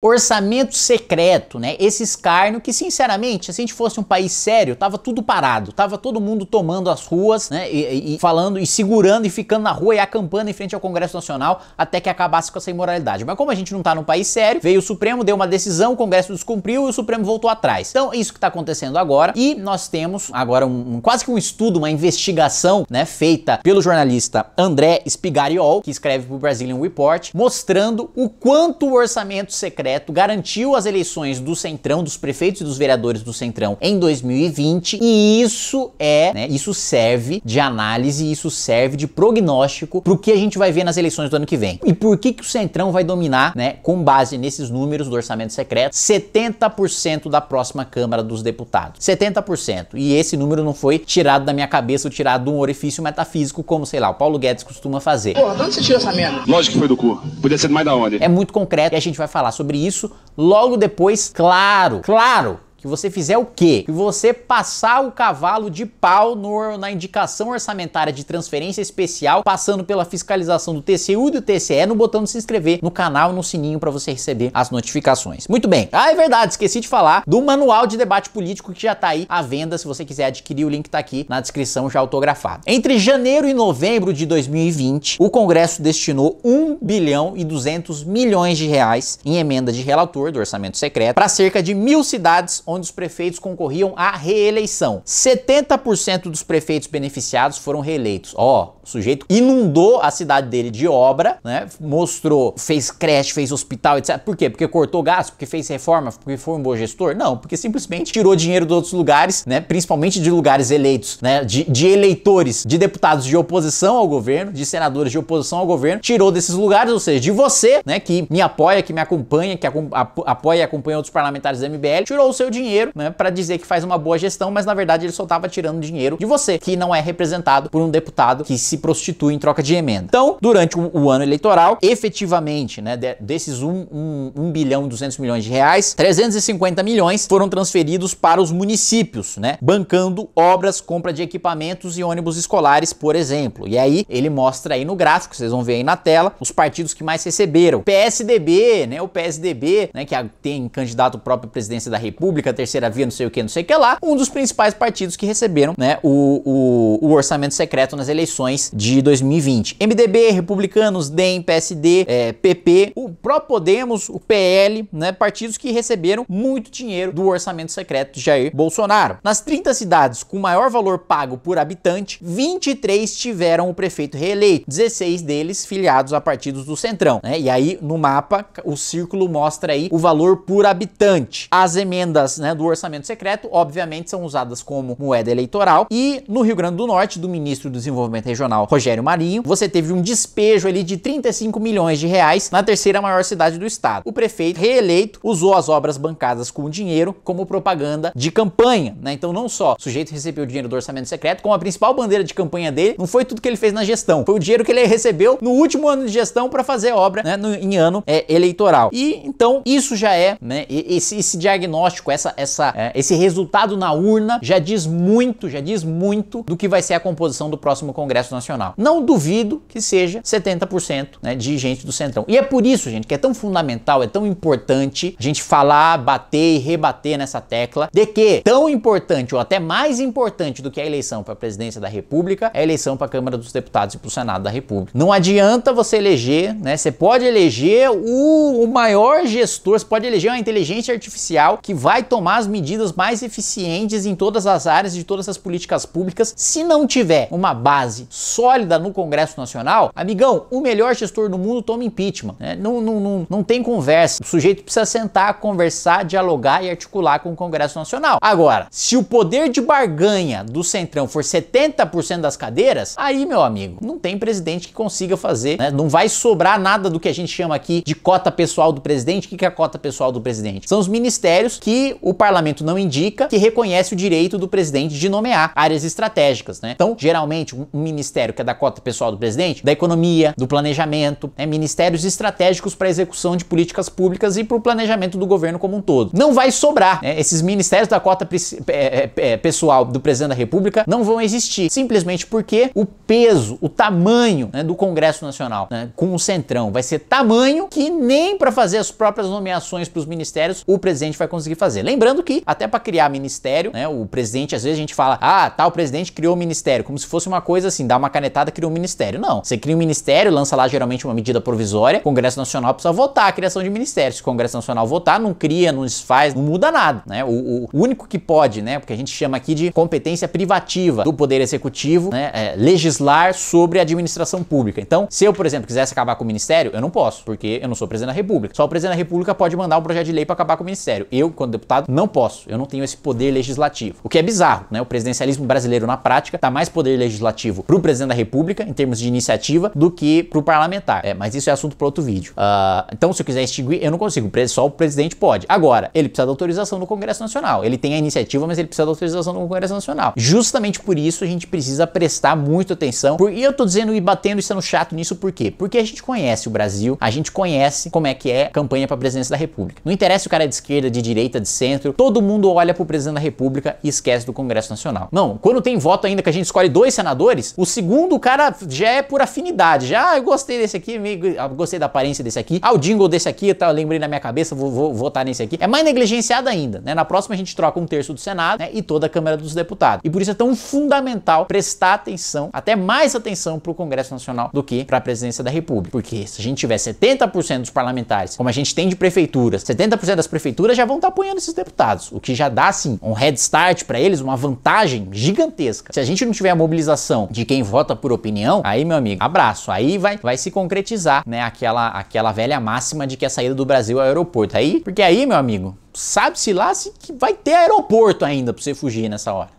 Orçamento secreto, né? Esse escárnio que, sinceramente, se a gente fosse um país sério, tava tudo parado, tava todo mundo tomando as ruas, né? E, e, falando e segurando e ficando na rua e acampando em frente ao Congresso Nacional até que acabasse com essa imoralidade. Mas como a gente não tá num país sério, veio o Supremo, deu uma decisão, o Congresso descumpriu e o Supremo voltou atrás. Então, é isso que tá acontecendo agora. E nós temos agora um, um quase que um estudo, uma investigação, né? Feita pelo jornalista André Spigariol, que escreve pro Brazilian Report, mostrando o quanto o orçamento secreto decreto garantiu as eleições do Centrão, dos prefeitos e dos vereadores do Centrão em 2020, e isso é, né, isso serve de análise, isso serve de prognóstico para o que a gente vai ver nas eleições do ano que vem. E por que que o Centrão vai dominar, né, com base nesses números do orçamento secreto, 70% da próxima Câmara dos Deputados. 70%. E esse número não foi tirado da minha cabeça ou tirado de um orifício metafísico, como, sei lá, o Paulo Guedes costuma fazer. Porra, de onde você tirou essa merda? Lógico que foi do cu. Podia ser mais da onde. É muito concreto e a gente vai falar sobre isso logo depois, claro, claro, que você fizer o quê? Que você passar o cavalo de pau no, na indicação orçamentária de transferência especial, passando pela fiscalização do TCU e do TCE, no botão de se inscrever no canal, no sininho para você receber as notificações. Muito bem. Ah, é verdade, esqueci de falar do manual de debate político que já tá aí à venda, se você quiser adquirir, o link tá aqui na descrição já autografado. Entre janeiro e novembro de 2020, o Congresso destinou 1 bilhão e 200 milhões de reais em emenda de relator do orçamento secreto para cerca de mil cidades onde onde os prefeitos concorriam à reeleição. 70% dos prefeitos beneficiados foram reeleitos. Ó, oh, o sujeito inundou a cidade dele de obra, né? Mostrou, fez creche, fez hospital, etc. Por quê? Porque cortou gasto, porque fez reforma, porque foi um bom gestor? Não, porque simplesmente tirou dinheiro de outros lugares, né? Principalmente de lugares eleitos, né? De, de eleitores, de deputados de oposição ao governo, de senadores de oposição ao governo, tirou desses lugares, ou seja, de você, né? Que me apoia, que me acompanha, que apoia e acompanha outros parlamentares da MBL, tirou o seu dinheiro, né? Para dizer que faz uma boa gestão, mas na verdade ele só tava tirando dinheiro de você, que não é representado por um deputado que se prostitui em troca de emenda. Então, durante o, o ano eleitoral, efetivamente, né, de, desses 1, bilhão e 200 milhões de reais, 350 milhões foram transferidos para os municípios, né, bancando obras, compra de equipamentos e ônibus escolares, por exemplo. E aí ele mostra aí no gráfico, vocês vão ver aí na tela, os partidos que mais receberam. PSDB, né, o PSDB, né, que tem candidato próprio à presidência da República, terceira via, não sei o que, não sei o que lá, um dos principais partidos que receberam, né, o, o, o orçamento secreto nas eleições de 2020. MDB, Republicanos, DEM, PSD, é, PP, o próprio Podemos, o PL, né, partidos que receberam muito dinheiro do orçamento secreto de Jair Bolsonaro. Nas 30 cidades com maior valor pago por habitante, 23 tiveram o prefeito reeleito, 16 deles filiados a partidos do Centrão. Né? E aí, no mapa, o círculo mostra aí o valor por habitante. As emendas né, do orçamento secreto, obviamente, são usadas como moeda eleitoral. E no Rio Grande do Norte, do ministro do Desenvolvimento Regional, Rogério Marinho, você teve um despejo ali de 35 milhões de reais na terceira maior cidade do estado. O prefeito reeleito usou as obras bancadas com dinheiro como propaganda de campanha, né? Então não só o sujeito recebeu dinheiro do orçamento secreto, como a principal bandeira de campanha dele não foi tudo que ele fez na gestão, foi o dinheiro que ele recebeu no último ano de gestão para fazer obra né, no, em ano é, eleitoral. E então isso já é né, esse, esse diagnóstico, essa, essa, é, esse resultado na urna já diz muito, já diz muito do que vai ser a composição do próximo Congresso Nacional. Não duvido que seja 70% né, de gente do Centrão. E é por isso, gente, que é tão fundamental, é tão importante a gente falar, bater e rebater nessa tecla de que tão importante ou até mais importante do que a eleição para a presidência da República é a eleição para a Câmara dos Deputados e para o Senado da República. Não adianta você eleger, né? Você pode eleger o, o maior gestor, você pode eleger uma inteligência artificial que vai tomar as medidas mais eficientes em todas as áreas de todas as políticas públicas se não tiver uma base sólida no Congresso Nacional, amigão, o melhor gestor do mundo toma impeachment. Né? Não, não, não, não tem conversa. O sujeito precisa sentar, conversar, dialogar e articular com o Congresso Nacional. Agora, se o poder de barganha do Centrão for 70% das cadeiras, aí, meu amigo, não tem presidente que consiga fazer, né? Não vai sobrar nada do que a gente chama aqui de cota pessoal do presidente. O que é a cota pessoal do presidente? São os ministérios que o parlamento não indica, que reconhece o direito do presidente de nomear áreas estratégicas, né? Então, geralmente, um ministério ministério que é da cota pessoal do presidente, da economia, do planejamento, né, ministérios estratégicos para execução de políticas públicas e para o planejamento do governo como um todo. Não vai sobrar. Né, esses ministérios da cota é, é, é, pessoal do presidente da República não vão existir, simplesmente porque o peso, o tamanho né, do Congresso Nacional né, com o centrão vai ser tamanho que nem para fazer as próprias nomeações para os ministérios o presidente vai conseguir fazer. Lembrando que até para criar ministério, né, o presidente às vezes a gente fala, ah, tal presidente criou o ministério, como se fosse uma coisa assim, dá uma uma canetada cria um ministério. Não. Você cria um ministério, lança lá geralmente uma medida provisória, o Congresso Nacional precisa votar a criação de ministério. Se o Congresso Nacional votar, não cria, não desfaz, não muda nada, né? O, o único que pode, né? Porque a gente chama aqui de competência privativa do Poder Executivo, né? É, legislar sobre a administração pública. Então, se eu, por exemplo, quisesse acabar com o ministério, eu não posso, porque eu não sou presidente da República. Só o presidente da República pode mandar um projeto de lei para acabar com o ministério. Eu, quando deputado, não posso. Eu não tenho esse poder legislativo. O que é bizarro, né? O presidencialismo brasileiro na prática dá mais poder legislativo pro presidente presidente da República, em termos de iniciativa, do que para o parlamentar. É, mas isso é assunto para outro vídeo. Uh, então, se eu quiser extinguir, eu não consigo. Só o presidente pode. Agora, ele precisa da autorização do Congresso Nacional. Ele tem a iniciativa, mas ele precisa da autorização do Congresso Nacional. Justamente por isso, a gente precisa prestar muita atenção. Por... E eu tô dizendo e batendo e sendo chato nisso, por quê? Porque a gente conhece o Brasil, a gente conhece como é que é campanha para presidência da República. Não interessa se o cara é de esquerda, de direita, de centro, todo mundo olha pro presidente da República e esquece do Congresso Nacional. Não, quando tem voto ainda que a gente escolhe dois senadores, o segundo segundo, o cara já é por afinidade. Já, ah, eu gostei desse aqui, gostei da aparência desse aqui. Ah, o jingle desse aqui, tá, eu lembrei na minha cabeça, vou, votar nesse aqui. É mais negligenciado ainda, né? Na próxima a gente troca um terço do Senado né, e toda a Câmara dos Deputados. E por isso é tão fundamental prestar atenção, até mais atenção para o Congresso Nacional do que para a Presidência da República. Porque se a gente tiver 70% dos parlamentares, como a gente tem de prefeituras, 70% das prefeituras já vão estar tá apoiando esses deputados, o que já dá, assim, um head start para eles, uma vantagem gigantesca. Se a gente não tiver a mobilização de quem vota vota por opinião, aí, meu amigo, abraço. Aí vai, vai se concretizar, né, aquela, aquela velha máxima de que a saída do Brasil é o aeroporto. Aí, porque aí, meu amigo, sabe-se lá se que vai ter aeroporto ainda pra você fugir nessa hora.